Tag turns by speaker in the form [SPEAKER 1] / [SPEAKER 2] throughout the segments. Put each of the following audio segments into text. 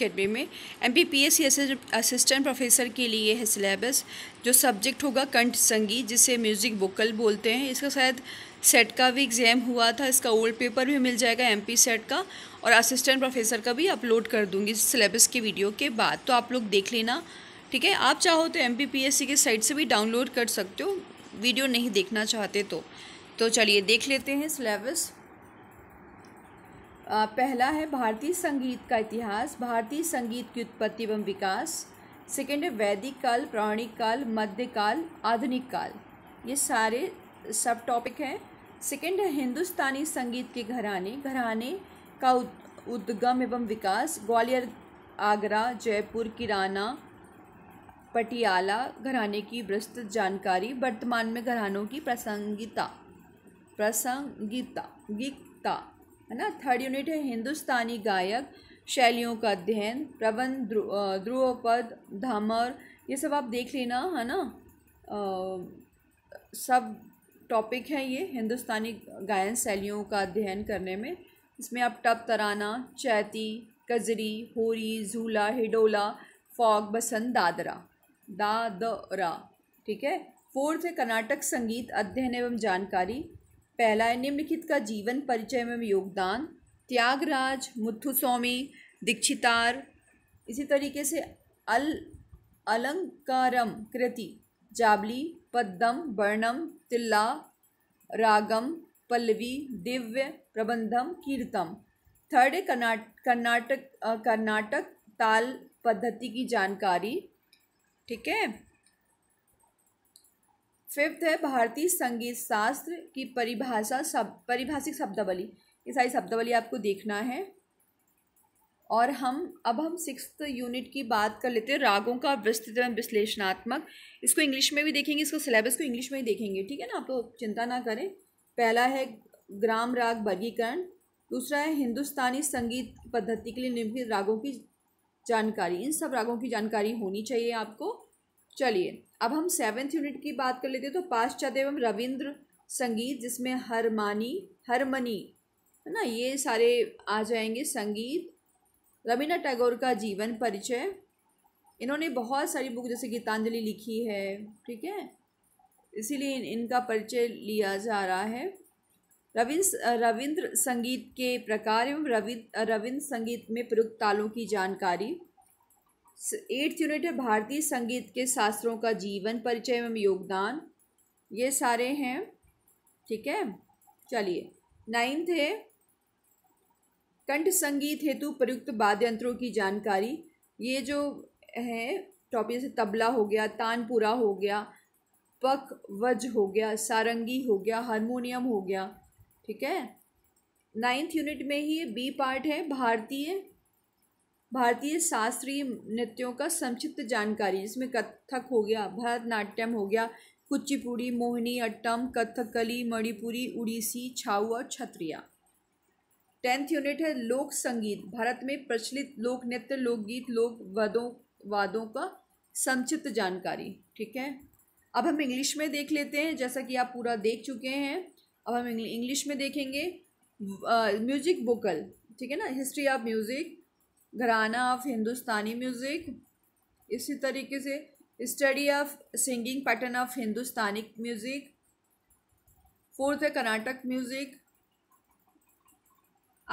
[SPEAKER 1] academy में M P P S C assistant professor के लिए है सिलेबस जो सब्जेक्ट होगा कंठ संगीत जिसे म्यूज़िक वोकल बोलते हैं इसका शायद सेट का भी एग्ज़ाम हुआ था इसका ओल्ड पेपर भी मिल जाएगा एम पी सेट का और असिस्टेंट प्रोफेसर का भी अपलोड कर दूँगी सिलेबस के वीडियो के बाद तो आप लोग देख लेना ठीक है आप चाहो तो M P P S C के साइट से भी डाउनलोड कर सकते हो वीडियो नहीं देखना चाहते तो, तो चलिए देख लेते हैं सिलेबस पहला है भारतीय संगीत का इतिहास भारतीय संगीत की उत्पत्ति एवं विकास सेकेंड है वैदिक काल पौराणिक काल मध्यकाल आधुनिक काल ये सारे सब टॉपिक हैं सेकेंड है हिंदुस्तानी संगीत के घराने घराने का उद्गम एवं विकास ग्वालियर आगरा जयपुर किराना पटियाला घराने की विस्तृत जानकारी वर्तमान में घरानों की प्रसंगिता प्रसंगिता गिकता है ना थर्ड यूनिट है हिंदुस्तानी गायक शैलियों का अध्ययन प्रबंध ध्रुवपद धामर ये सब आप देख लेना है ना आ, सब टॉपिक है ये हिंदुस्तानी गायन शैलियों का अध्ययन करने में इसमें आप टप तराना चैती कजरी होरी झूला हिडोला फॉग बसंत दादरा दादरा ठीक है फोर्थ है कर्नाटक संगीत अध्ययन एवं जानकारी पहला है निम्नलिखित का जीवन परिचय में योगदान त्यागराज मुथुस्वामी दीक्षितार इसी तरीके से अल अलंकारम कृति जाबली पद्दम वर्णम तिल्ला रागम पल्लवी दिव्य प्रबंधम कीर्तम थर्ड कर्नाट कर्नाटक कर्नाटक ताल पद्धति की जानकारी ठीक है फिफ्थ है भारतीय संगीत शास्त्र की परिभाषा सब परिभाषिक शब्दावली ये सारी शब्दावली आपको देखना है और हम अब हम सिक्स यूनिट की बात कर लेते हैं रागों का विस्तृत एवं विश्लेषणात्मक इसको इंग्लिश में भी देखेंगे इसको सिलेबस को इंग्लिश में ही देखेंगे ठीक है ना आप तो चिंता ना करें पहला है ग्राम राग वर्गीकरण दूसरा है हिंदुस्तानी संगीत पद्धति के लिए निम्नलिखित रागों की जानकारी इन सब रागों की जानकारी होनी चाहिए आपको चलिए अब हम सेवेंथ यूनिट की बात कर लेते हैं तो पाश्चात्य एवं रविंद्र संगीत जिसमें हरमानी हरमनी है ना ये सारे आ जाएंगे संगीत रविन्द्र टैगोर का जीवन परिचय इन्होंने बहुत सारी बुक जैसे गीतांजलि लिखी है ठीक है इसीलिए इन, इनका परिचय लिया जा रहा है रविंद्र रविंद्र संगीत के प्रकार एवं रवि रविंद्र संगीत में प्रयुक्त तालों की जानकारी एट्थ यूनिट है भारतीय संगीत के शास्त्रों का जीवन परिचय एवं योगदान ये सारे हैं ठीक है चलिए नाइन्थ है कंठ संगीत हेतु प्रयुक्त वाद्य यंत्रों की जानकारी ये जो है टॉपिक से तबला हो गया तानपुरा हो गया पक वज हो गया सारंगी हो गया हारमोनियम हो गया ठीक है नाइन्थ यूनिट में ही बी पार्ट है भारतीय भारतीय शास्त्रीय नृत्यों का संक्षिप्त जानकारी जिसमें कथक हो गया भरतनाट्यम हो गया कुचिपुड़ी मोहिनी अट्टम कथकली मणिपुरी उड़ीसी छाऊ और छत्रिया टेंथ यूनिट है लोक संगीत भारत में प्रचलित लोक नृत्य लोकगीत लोक वादों वादों का संक्षिप्त जानकारी ठीक है अब हम इंग्लिश में देख लेते हैं जैसा कि आप पूरा देख चुके हैं अब हम इंग्लिश में देखेंगे म्यूजिक वोकल ठीक है ना history of music gharana of Hindustani music इसी तरीके से study of singing pattern of Hindustani music fourth है कर्नाटक म्यूज़िक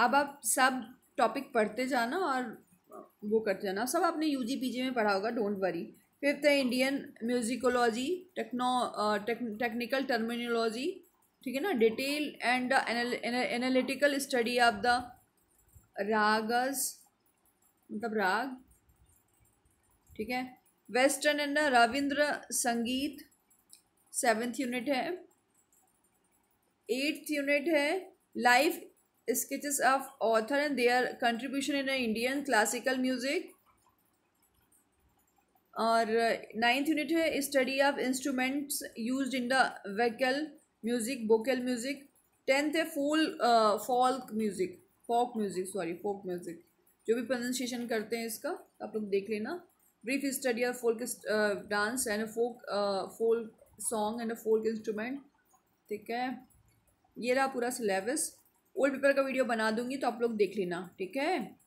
[SPEAKER 1] अब आप सब टॉपिक पढ़ते जाना और वो करते जाना सब आपने यू जी पी जी में पढ़ा होगा डोंट वरी फिफ्थ है Indian musicology techno technical terminology ठीक है ना detail and analytical study of the ragas मतलब राग ठीक है western and Rabindra Sangeet seventh unit है एट्थ यूनिट है life sketches of author and their contribution in Indian classical music और नाइन्थ uh, यूनिट है study of instruments used in the vocal music vocal music tenth है fool folk music folk music sorry folk music जो भी pronunciation करते हैं इसका आप लोग देख लेना brief study of folk dance and folk folk song and folk instrument ठीक है ये रहा पूरा सिलेबस ओल्ड पेपर का वीडियो बना दूंगी तो आप लोग देख लेना ठीक है